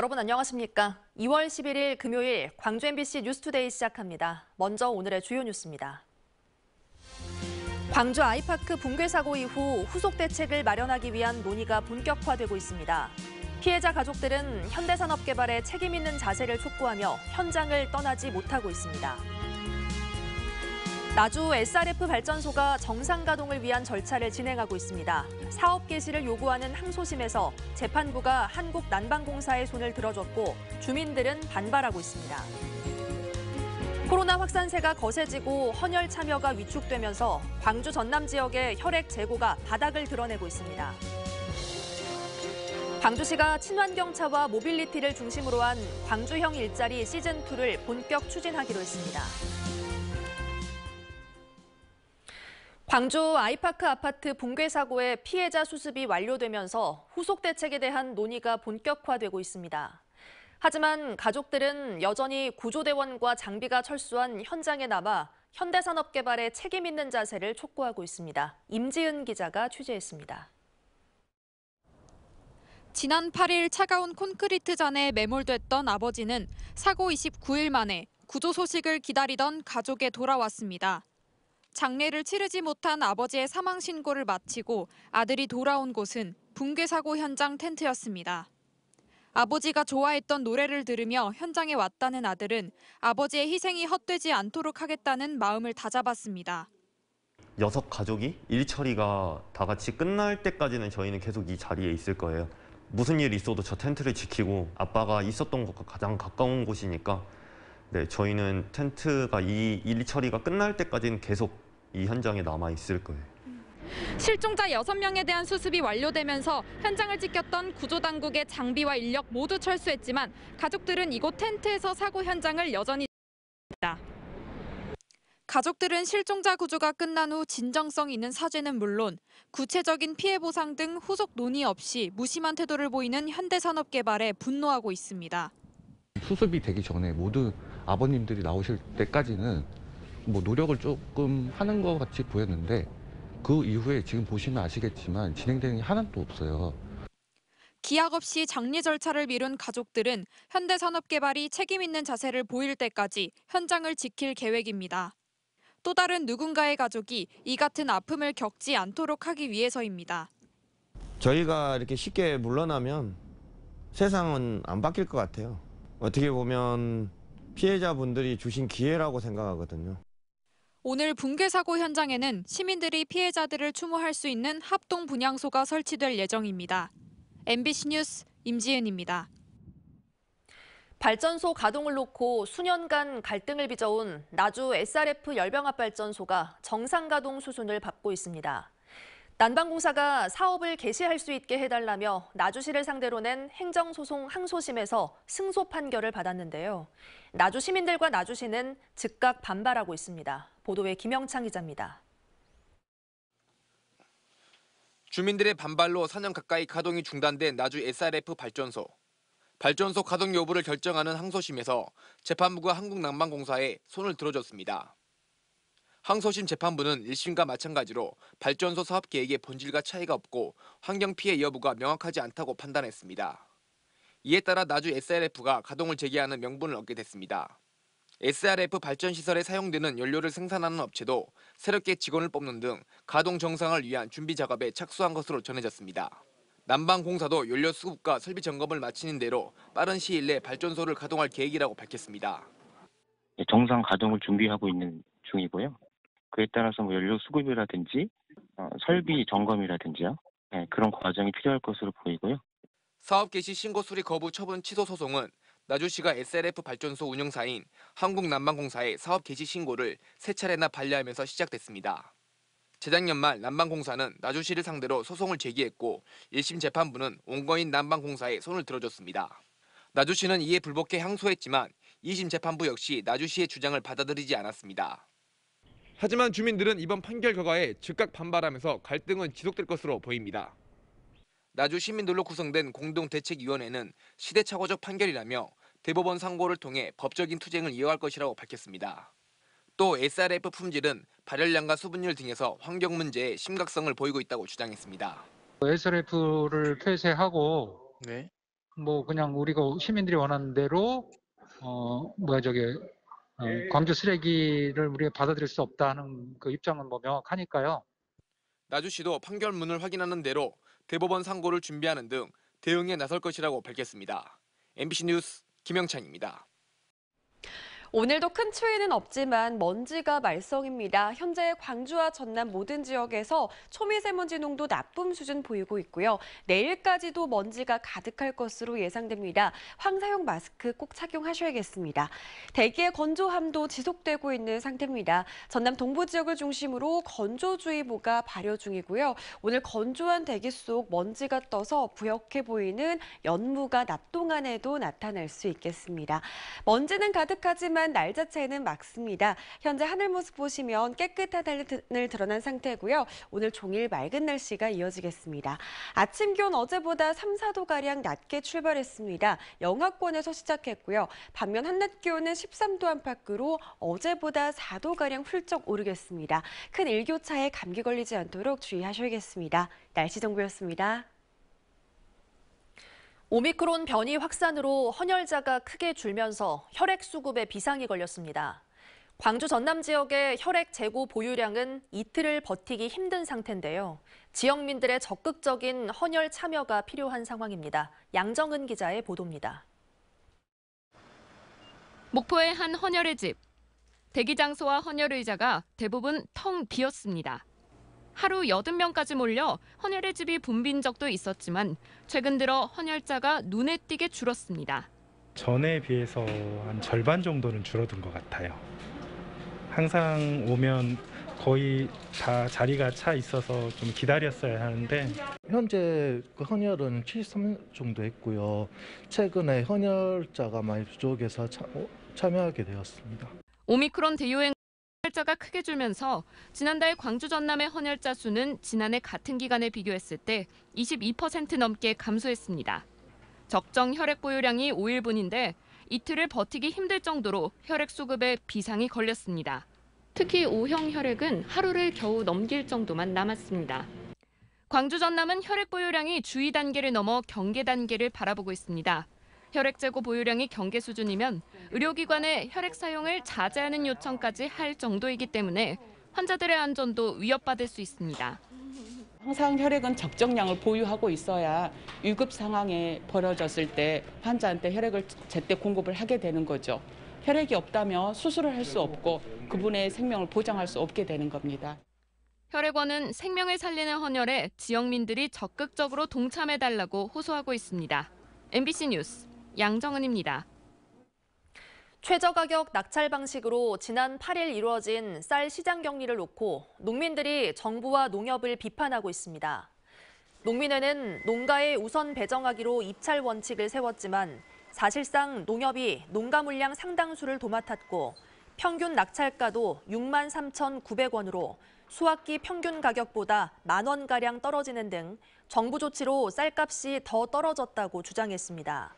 여러분 안녕하십니까? 2월 11일 금요일 광주 MBC 뉴스투데이 시작합니다. 먼저 오늘의 주요 뉴스입니다. 광주 아이파크 붕괴 사고 이후 후속 대책을 마련하기 위한 논의가 본격화되고 있습니다. 피해자 가족들은 현대산업개발에 책임 있는 자세를 촉구하며 현장을 떠나지 못하고 있습니다. 나주 SRF 발전소가 정상 가동을 위한 절차를 진행하고 있습니다. 사업 개시를 요구하는 항소심에서 재판부가 한국난방공사의 손을 들어줬고 주민들은 반발하고 있습니다. 코로나 확산세가 거세지고 헌혈 참여가 위축되면서 광주 전남 지역의 혈액 재고가 바닥을 드러내고 있습니다. 광주시가 친환경차와 모빌리티를 중심으로 한 광주형 일자리 시즌2를 본격 추진하기로 했습니다. 광주 아이파크 아파트 붕괴 사고의 피해자 수습이 완료되면서 후속 대책에 대한 논의가 본격화되고 있습니다. 하지만 가족들은 여전히 구조대원과 장비가 철수한 현장에 남아 현대산업개발에 책임 있는 자세를 촉구하고 있습니다. 임지은 기자가 취재했습니다. 지난 8일 차가운 콘크리트 잔에 매몰됐던 아버지는 사고 29일 만에 구조 소식을 기다리던 가족에 돌아왔습니다. 장례를 치르지 못한 아버지의 사망 신고를 마치고 아들이 돌아온 곳은 붕괴 사고 현장 텐트였습니다. 아버지가 좋아했던 노래를 들으며 현장에 왔다는 아들은 아버지의 희생이 헛되지 않도록 하겠다는 마음을 다잡았습니다. 여섯 가족이 일 처리가 다 같이 끝날 때까지는 저희는 계속 이 자리에 있을 거예요. 무슨 일 있어도 저 텐트를 지키고 아빠가 있었던 곳과 가장 가까운 곳이니까 네, 저희는 텐트가 이일 처리가 끝날 때까지는 계속 이 현장에 남아 있을 거예요. 실종자 6명에 대한 수습이 완료되면서 현장을 지켰던 구조당국의 장비와 인력 모두 철수했지만 가족들은 이곳 텐트에서 사고 현장을 여전히 있다. 가족들은 실종자 구조가 끝난 후 진정성 있는 사죄는 물론 구체적인 피해 보상 등 후속 논의 없이 무심한 태도를 보이는 현대산업개발에 분노하고 있습니다. 수습이 되기 전에 모두 아버님들이 나오실 때까지는 뭐 노력을 조금 하는 것 같이 보였는데 그 이후에 지금 보시면 아시겠지만 진행되는 게 하나도 없어요. 기약 없이 장례 절차를 미룬 가족들은 현대산업개발이 책임 있는 자세를 보일 때까지 현장을 지킬 계획입니다. 또 다른 누군가의 가족이 이 같은 아픔을 겪지 않도록 하기 위해서입니다. 저희가 이렇게 쉽게 물러나면 세상은 안 바뀔 것 같아요. 어떻게 보면 피해자분들이 주신 기회라고 생각하거든요. 오늘 붕괴 사고 현장에는 시민들이 피해자들을 추모할 수 있는 합동 분향소가 설치될 예정입니다. MBC 뉴스 임지은입니다. 발전소 가동을 놓고 수년간 갈등을 빚어온 나주 SRF 열병합 발전소가 정상 가동 수순을 밟고 있습니다. 난방공사가 사업을 개시할 수 있게 해달라며 나주시를 상대로 낸 행정소송 항소심에서 승소 판결을 받았는데요. 나주 시민들과 나주시는 즉각 반발하고 있습니다. 보도에 김영창 기자입니다. 주민들의 반발로 4년 가까이 가동이 중단된 나주 SRF 발전소. 발전소 가동 여부를 결정하는 항소심에서 재판부가 한국난방공사에 손을 들어줬습니다. 항소심 재판부는 1심과 마찬가지로 발전소 사업 계획의 본질과 차이가 없고 환경 피해 여부가 명확하지 않다고 판단했습니다. 이에 따라 나주 SRF가 가동을 재개하는 명분을 얻게 됐습니다. SRF 발전시설에 사용되는 연료를 생산하는 업체도 새롭게 직원을 뽑는 등 가동 정상을 위한 준비 작업에 착수한 것으로 전해졌습니다. 난방공사도 연료 수급과 설비 점검을 마치는 대로 빠른 시일 내 발전소를 가동할 계획이라고 밝혔습니다. 네, 정상 가동을 준비하고 있는 중이고 따라서 뭐 연료 수급이라든지 어, 설비 점검이라든지요. 네, 그런 과정이 필요할 것으로 보이고요. 사업 개시 신고 수리 거부 처분 취소 소송은 나주시가 SLF 발전소 운영사인 한국난방공사의 사업 개시 신고를 세 차례나 반려하면서 시작됐습니다. 재작년 말 난방공사는 나주시를 상대로 소송을 제기했고 1심 재판부는 온거인 난방공사에 손을 들어줬습니다. 나주시는 이에 불복해 항소했지만 2심 재판부 역시 나주시의 주장을 받아들이지 않았습니다. 하지만 주민들은 이번 판결 결과에 즉각 반발하면서 갈등은 지속될 것으로 보입니다. 나주 시민들로 구성된 공동대책위원회는 시대착오적 판결이라며 대법원 상고를 통해 법적인 투쟁을 이어갈 것이라고 밝혔습니다. 또 SRF 품질은 발열량과 수분율 등에서 환경 문제의 심각성을 보이고 있다고 주장했습니다. 뭐 SRF를 폐쇄하고 네. 뭐 그냥 우리가 시민들이 원하는 대로 어뭐 저게 어, 예. 광주 쓰레기를 우리가 받아들일 수 없다는 그 입장은 뭐 명확하니까요. 나주 씨도 판결문을 확인하는 대로 대법원 상고를 준비하는 등 대응에 나설 것이라고 밝혔습니다. MBC 뉴스 김영찬입니다. 오늘도 큰 추위는 없지만 먼지가 말썽입니다. 현재 광주와 전남 모든 지역에서 초미세먼지 농도 나쁨 수준 보이고 있고요. 내일까지도 먼지가 가득할 것으로 예상됩니다. 황사용 마스크 꼭 착용하셔야겠습니다. 대기의 건조함도 지속되고 있는 상태입니다. 전남 동부 지역을 중심으로 건조주의보가 발효 중이고요. 오늘 건조한 대기 속 먼지가 떠서 부역해 보이는 연무가 낮 동안에도 나타날 수 있겠습니다. 먼지는 가득하지만 하지만 날 자체는 맑습니다. 현재 하늘 모습 보시면 깨끗한 하늘 드러난 상태고요. 오늘 종일 맑은 날씨가 이어지겠습니다. 아침 기온 어제보다 3, 4도가량 낮게 출발했습니다. 영하권에서 시작했고요. 반면 한낮 기온은 13도 안팎으로 어제보다 4도가량 훌쩍 오르겠습니다. 큰 일교차에 감기 걸리지 않도록 주의하셔야겠습니다. 날씨 정보였습니다. 오미크론 변이 확산으로 헌혈자가 크게 줄면서 혈액 수급에 비상이 걸렸습니다. 광주 전남 지역의 혈액 재고 보유량은 이틀을 버티기 힘든 상태인데요. 지역민들의 적극적인 헌혈 참여가 필요한 상황입니다. 양정은 기자의 보도입니다. 목포의 한 헌혈의 집. 대기 장소와 헌혈 의자가 대부분 텅 비었습니다. 하루 80명까지 몰려 헌혈의 집이 붐빈 적도 있었지만 최근 들어 헌혈자가 눈에 띄게 줄었습니다. 전에 비해서 한 절반 정도는 줄어든 것 같아요. 항상 오면 거의 다 자리가 차 있어서 좀 기다렸어야 하는데 현재 그 헌혈은 7 3 정도 했고요. 최근에 헌혈자가 많이 부족해서 참, 어, 참여하게 되었습니다. 오미크론 대유행 혈자가 크게 줄면서 지난달 광주 전남의 헌혈자 수는 지난해 같은 기간에 비교했을 때 22% 넘게 감소했습니다. 적정 혈액 보유량이 5일분인데 이틀을 버티기 힘들 정도로 혈액 수급에 비상이 걸렸습니다. 특히 O형 혈액은 하루를 겨우 넘길 정도만 남았습니다. 광주 전남은 혈액 보유량이 주의 단계를 넘어 경계 단계를 바라보고 있습니다. 혈액 재고 보유량이 경계 수준이면 의료기관에 혈액 사용을 자제하는 요청까지 할 정도이기 때문에 환자들의 안전도 위협받을 수 있습니다. 항상 혈액은 적정량을 보유하고 있어야 위급 상황에 벌어졌을 때 환자한테 혈액을 제때 공급을 하게 되는 거죠. 혈액이 없다면 수술을 할 수 없고 그분의 생명을 보장할 수 없게 되는 겁니다. 혈액원은 생명을 살리는 헌혈에 지역민들이 적극적으로 동참해달라고 호소하고 있습니다. MBC 뉴스 양정은입니다. 최저 가격 낙찰 방식으로 지난 8일 이루어진 쌀 시장 격리를 놓고 농민들이 정부와 농협을 비판하고 있습니다. 농민회는 농가에 우선 배정하기로 입찰 원칙을 세웠지만 사실상 농협이 농가 물량 상당수를 도맡았고 평균 낙찰가도 6만 3,900원으로 수확기 평균 가격보다 만 원가량 떨어지는 등 정부 조치로 쌀값이 더 떨어졌다고 주장했습니다.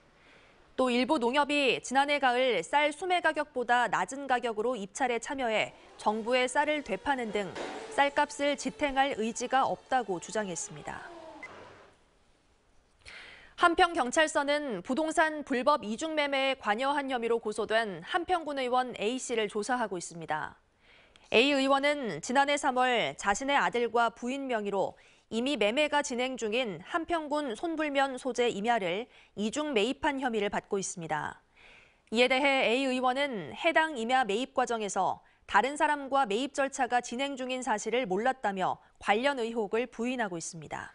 또 일부 농협이 지난해 가을 쌀 수매 가격보다 낮은 가격으로 입찰에 참여해 정부의 쌀을 되파는 등 쌀값을 지탱할 의지가 없다고 주장했습니다. 한평경찰서는 부동산 불법 이중매매에 관여한 혐의로 고소된 한평군 의원 A씨를 조사하고 있습니다. A 의원은 지난해 3월 자신의 아들과 부인 명의로 이미 매매가 진행 중인 한평군 손불면 소재 임야를 이중 매입한 혐의를 받고 있습니다. 이에 대해 A 의원은 해당 임야 매입 과정에서 다른 사람과 매입 절차가 진행 중인 사실을 몰랐다며 관련 의혹을 부인하고 있습니다.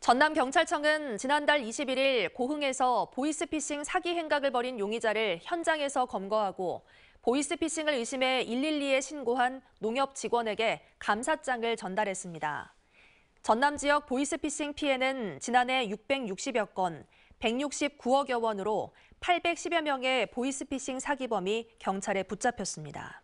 전남경찰청은 지난달 21일 고흥에서 보이스피싱 사기 행각을 벌인 용의자를 현장에서 검거하고 보이스피싱을 의심해 112에 신고한 농협 직원에게 감사장을 전달했습니다. 전남 지역 보이스피싱 피해는 지난해 660여 건, 169억여 원으로 810여 명의 보이스피싱 사기범이 경찰에 붙잡혔습니다.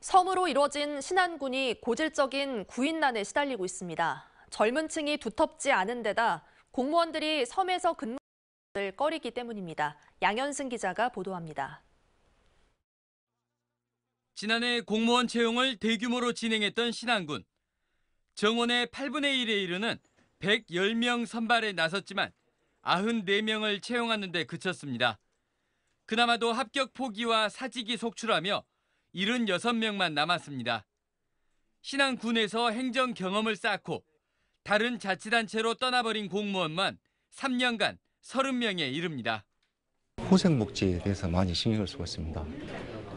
섬으로 이뤄진 신안군이 고질적인 구인난에 시달리고 있습니다. 젊은 층이 두텁지 않은 데다 공무원들이 섬에서 근무를 꺼리기 때문입니다. 양현승 기자가 보도합니다. 지난해 공무원 채용을 대규모로 진행했던 신안군. 정원의 8분의 1에 이르는 110명 선발에 나섰지만 94명을 채용하는 데 그쳤습니다. 그나마도 합격 포기와 사직이 속출하며 76명만 남았습니다. 신안군에서 행정 경험을 쌓고 다른 자치단체로 떠나버린 공무원만 3년간 30명에 이릅니다. 호생 복지에 대해서 많이 신경을 쓰고 있습니다.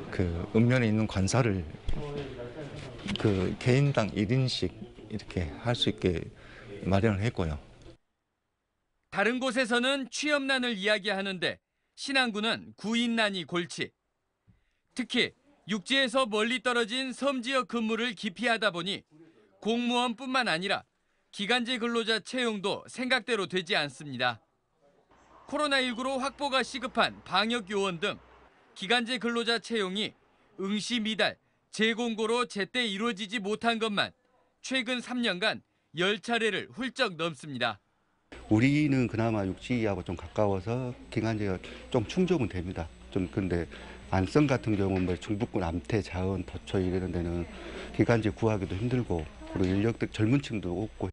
그 읍면에 있는 관사를 그 개인당 1인씩 이렇게 할 수 있게 마련을 했고요. 다른 곳에서는 취업난을 이야기하는데 신안군은 구인난이 골치. 특히 육지에서 멀리 떨어진 섬 지역 근무를 기피하다 보니 공무원뿐만 아니라 기간제 근로자 채용도 생각대로 되지 않습니다. 코로나19로 확보가 시급한 방역 요원 등 기간제 근로자 채용이 응시 미달, 재공고로 제때 이루어지지 못한 것만 최근 3년간 10차례를 훌쩍 넘습니다. 우리는 그나마 육지하고 좀 가까워서 기간제가 좀 충족은 됩니다. 좀 근데 안성 같은 경우는 뭐 중북군 암태, 자은, 도초 이런 데는 기간제 구하기도 힘들고 그리고 인력들 젊은 층도 없고.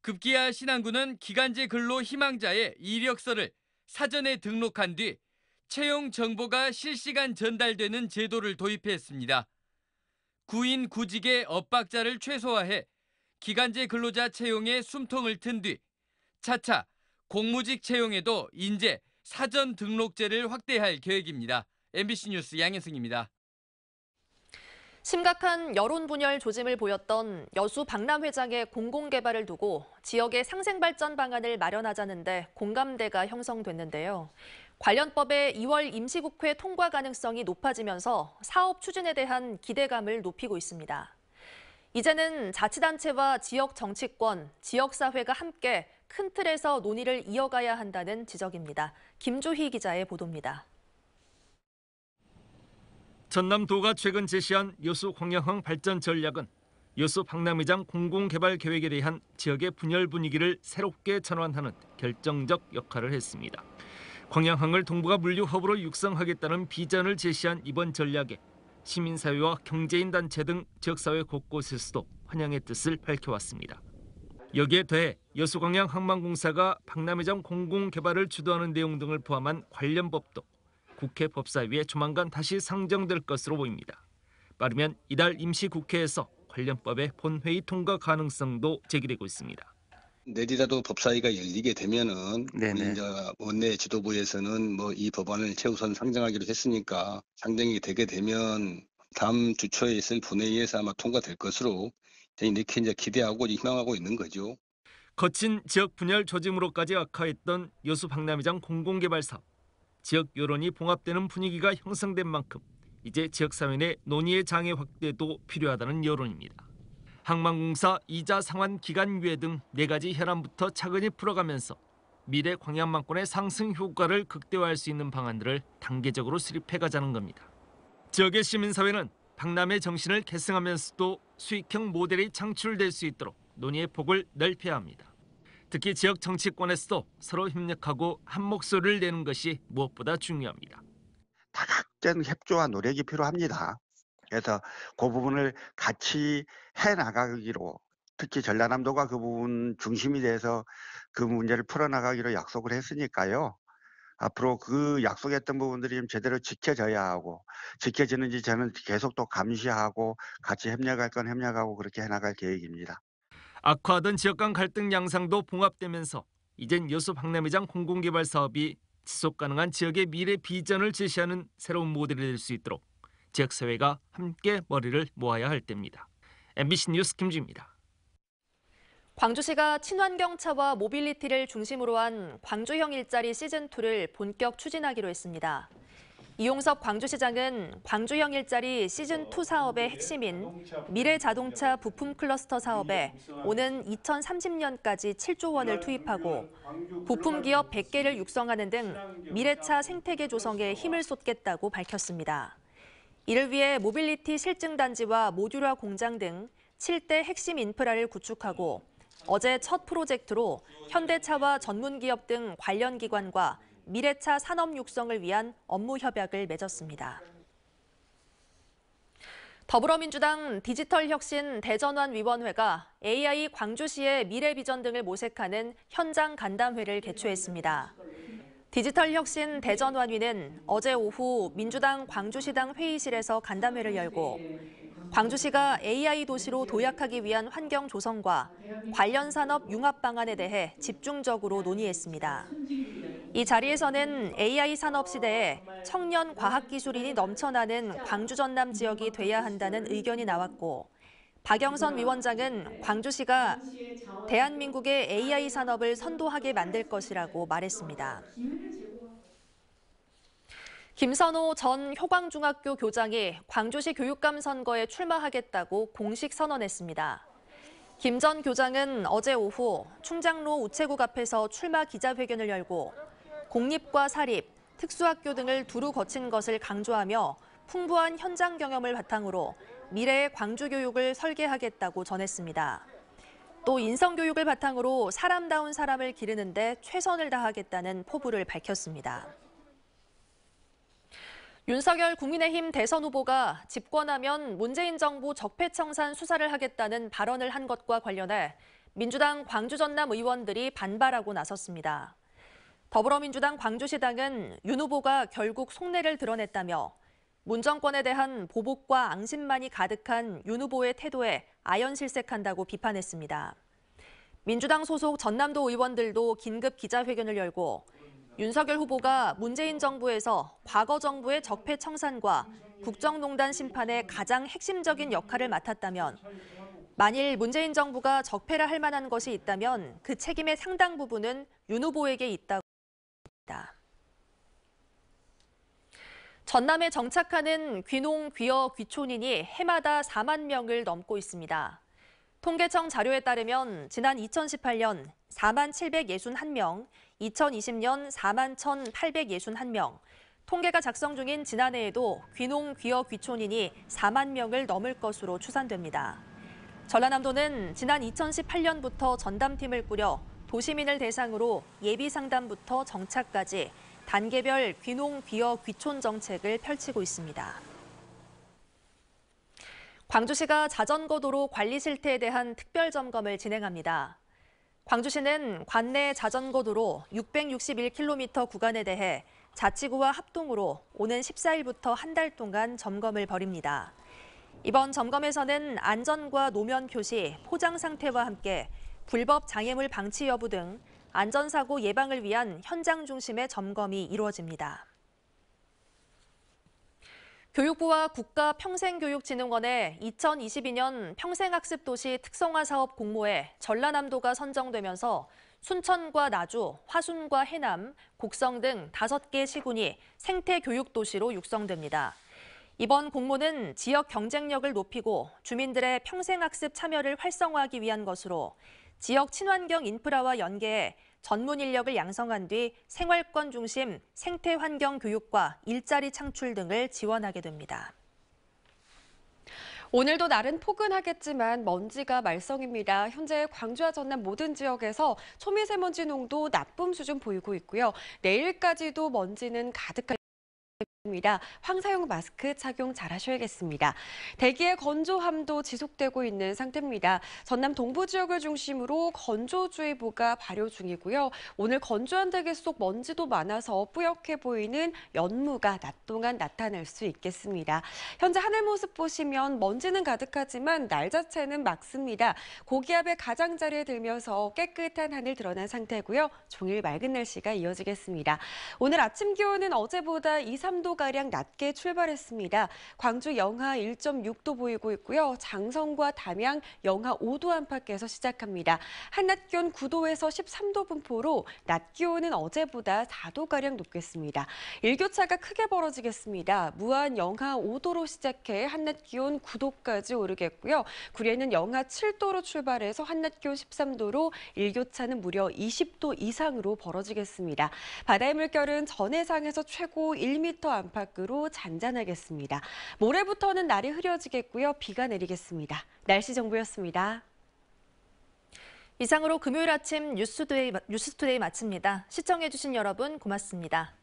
급기야 신안군은 기간제 근로 희망자의 이력서를 사전에 등록한 뒤 채용 정보가 실시간 전달되는 제도를 도입했습니다. 구인 구직의 엇박자를 최소화해 기간제 근로자 채용에 숨통을 튼 뒤 차차 공무직 채용에도 인재 사전 등록제를 확대할 계획입니다. MBC 뉴스 양현승입니다. 심각한 여론 분열 조짐을 보였던 여수 박람 회장의 공공 개발을 두고 지역의 상생 발전 방안을 마련하자는데 공감대가 형성됐는데요. 관련법의 2월 임시국회 통과 가능성이 높아지면서 사업 추진에 대한 기대감을 높이고 있습니다. 이제는 자치단체와 지역 정치권, 지역사회가 함께 큰 틀에서 논의를 이어가야 한다는 지적입니다. 김조희 기자의 보도입니다. 전남도가 최근 제시한 여수 광양항 발전 전략은 여수 박람회장 공공개발 계획에 대한 지역의 분열 분위기를 새롭게 전환하는 결정적 역할을 했습니다. 광양항을 동북아 물류 허브로 육성하겠다는 비전을 제시한 이번 전략에 시민사회와 경제인 단체 등 지역사회 곳곳에서도 환영의 뜻을 밝혀왔습니다. 여기에 더해 여수광양항만공사가 박남회장 공공개발을 주도하는 내용 등을 포함한 관련 법도 국회 법사위에 조만간 다시 상정될 것으로 보입니다. 빠르면 이달 임시국회에서 관련법의 본회의 통과 가능성도 제기되고 있습니다. 내리라도 법사위가 열리게 되면은 이제 원내 지도부에서는 뭐 이 법안을 최우선 상정하기로 했으니까 상정이 되게 되면 다음 주 초에 있을 본회의에서 아마 통과될 것으로 이렇게 이제 기대하고 희망하고 있는 거죠. 거친 지역 분열 조짐으로까지 악화했던 여수 박남회장 공공개발 사업. 지역 여론이 봉합되는 분위기가 형성된 만큼 이제 지역사회 내 논의의 장애 확대도 필요하다는 여론입니다. 항만공사 이자 상환 기간 유예 등네 가지 현안부터 차근히 풀어가면서 미래 광양만권의 상승 효과를 극대화할 수 있는 방안들을 단계적으로 수립해가자는 겁니다. 지역의 시민사회는 박람회 정신을 계승하면서도 수익형 모델이 창출될 수 있도록 논의의 폭을 넓혀야 합니다. 특히 지역 정치권에서도 서로 협력하고 한 목소리를 내는 것이 무엇보다 중요합니다. 다각적 협조와 노력이 필요합니다. 그래서 그 부분을 같이 해 나가기로 특히 전라남도가 그 부분 중심이 돼서 그 문제를 풀어나가기로 약속을 했으니까요. 앞으로 그 약속했던 부분들이 좀 제대로 지켜져야 하고 지켜지는지 저는 계속 또 감시하고 같이 협력할 건 협력하고 그렇게 해나갈 계획입니다. 악화하던 지역 간 갈등 양상도 봉합되면서 이젠 여수 박람회장 공공개발 사업이 지속 가능한 지역의 미래 비전을 제시하는 새로운 모델이 될 수 있도록 지역 사회가 함께 머리를 모아야 할 때입니다. MBC 뉴스 김주입니다. 광주시가 친환경차와 모빌리티를 중심으로 한 광주형 일자리 시즌2를 본격 추진하기로 했습니다. 이용섭 광주시장은 광주형 일자리 시즌2 사업의 핵심인 미래 자동차 부품 클러스터 사업에 오는 2030년까지 7조 원을 투입하고 부품 기업 100개를 육성하는 등 미래차 생태계 조성에 힘을 쏟겠다고 밝혔습니다. 이를 위해 모빌리티 실증단지와 모듈화 공장 등 7대 핵심 인프라를 구축하고 어제 첫 프로젝트로 현대차와 전문기업 등 관련 기관과 미래차 산업 육성을 위한 업무 협약을 맺었습니다. 더불어민주당 디지털혁신 대전환위원회가 AI 광주시의 미래 비전 등을 모색하는 현장 간담회를 개최했습니다. 디지털혁신 대전환위는 어제 오후 민주당 광주시당 회의실에서 간담회를 열고 광주시가 AI 도시로 도약하기 위한 환경 조성과 관련 산업 융합 방안에 대해 집중적으로 논의했습니다. 이 자리에서는 AI 산업 시대에 청년 과학기술인이 넘쳐나는 광주 전남 지역이 돼야 한다는 의견이 나왔고 박영선 위원장은 광주시가 대한민국의 AI 산업을 선도하게 만들 것이라고 말했습니다. 김선호 전 효광중학교 교장이 광주시 교육감 선거에 출마하겠다고 공식 선언했습니다. 김 전 교장은 어제 오후 충장로 우체국 앞에서 출마 기자회견을 열고 공립과 사립, 특수학교 등을 두루 거친 것을 강조하며 풍부한 현장 경험을 바탕으로 미래의 광주 교육을 설계하겠다고 전했습니다. 또 인성 교육을 바탕으로 사람다운 사람을 기르는 데 최선을 다하겠다는 포부를 밝혔습니다. 윤석열 국민의힘 대선 후보가 집권하면 문재인 정부 적폐청산 수사를 하겠다는 발언을 한 것과 관련해 민주당 광주 전남 의원들이 반발하고 나섰습니다. 더불어민주당 광주시당은 윤 후보가 결국 속내를 드러냈다며 문 정권에 대한 보복과 앙심만이 가득한 윤 후보의 태도에 아연실색한다고 비판했습니다. 민주당 소속 전남도 의원들도 긴급 기자회견을 열고 윤석열 후보가 문재인 정부에서 과거 정부의 적폐 청산과 국정농단 심판의 가장 핵심적인 역할을 맡았다면 만일 문재인 정부가 적폐라 할 만한 것이 있다면 그 책임의 상당 부분은 윤 후보에게 있다고 있다. 전남에 정착하는 귀농, 귀여 귀촌인이 해마다 4만 명을 넘고 있습니다. 통계청 자료에 따르면 지난 2018년 4만 761명, 2020년 4만 1,861명, 통계가 작성 중인 지난해에도 귀농, 귀여 귀촌인이 4만 명을 넘을 것으로 추산됩니다. 전라남도는 지난 2018년부터 전담팀을 꾸려 도시민을 대상으로 예비 상담부터 정착까지 단계별 귀농 비어 귀촌 정책을 펼치고 있습니다. 광주시가 자전거 도로 관리 실태에 대한 특별 점검을 진행합니다. 광주시는 관내 자전거 도로 661km 구간에 대해 자치구와 합동으로 오는 14일부터 한 달 동안 점검을 벌입니다. 이번 점검에서는 안전과 노면 표시, 포장 상태와 함께 불법 장애물 방치 여부 등 안전사고 예방을 위한 현장 중심의 점검이 이루어집니다. 교육부와 국가평생교육진흥원의 2022년 평생학습도시 특성화 사업 공모에 전라남도가 선정되면서 순천과 나주, 화순과 해남, 곡성 등 5개 시군이 생태교육도시로 육성됩니다. 이번 공모는 지역 경쟁력을 높이고 주민들의 평생학습 참여를 활성화하기 위한 것으로 지역 친환경 인프라와 연계해 전문 인력을 양성한 뒤 생활권 중심 생태 환경 교육과 일자리 창출 등을 지원하게 됩니다. 오늘도 날은 포근하겠지만 먼지가 말썽입니다. 현재 광주와 전남 모든 지역에서 초미세먼지 농도 나쁨 수준 보이고 있고요. 내일까지도 먼지는 가득할 황사용 마스크 착용 잘 하셔야겠습니다. 대기의 건조함도 지속되고 있는 상태입니다. 전남 동부 지역을 중심으로 건조주의보가 발효 중이고요. 오늘 건조한 대기 속 먼지도 많아서 뿌옇게 보이는 연무가 낮 동안 나타날 수 있겠습니다. 현재 하늘 모습 보시면 먼지는 가득하지만 날 자체는 맑습니다. 고기압의 가장자리에 들면서 깨끗한 하늘 드러난 상태고요. 종일 맑은 날씨가 이어지겠습니다. 오늘 아침 기온은 어제보다 2, 3도 가량 낮게 출발했습니다. 광주 영하 1.6도 보이고 있고요. 장성과 담양 영하 5도 안팎에서 시작합니다. 한낮 기온 9도에서 13도 분포로 낮 기온은 어제보다 4도가량 높겠습니다. 일교차가 크게 벌어지겠습니다. 무한 영하 5도로 시작해 한낮 기온 9도까지 오르겠고요. 구례는 영하 7도로 출발해서 한낮 기온 13도로 일교차는 무려 20도 이상으로 벌어지겠습니다. 바다의 물결은 전해상에서 최고 1m 안팎 안팎으로 잔잔하겠습니다. 모레부터는 날이 흐려지겠고요. 비가 내리겠습니다. 날씨 정보였습니다. 이상으로 금요일 아침 뉴스투데이, 뉴스 마칩니다. 시청해주신 여러분 고맙습니다.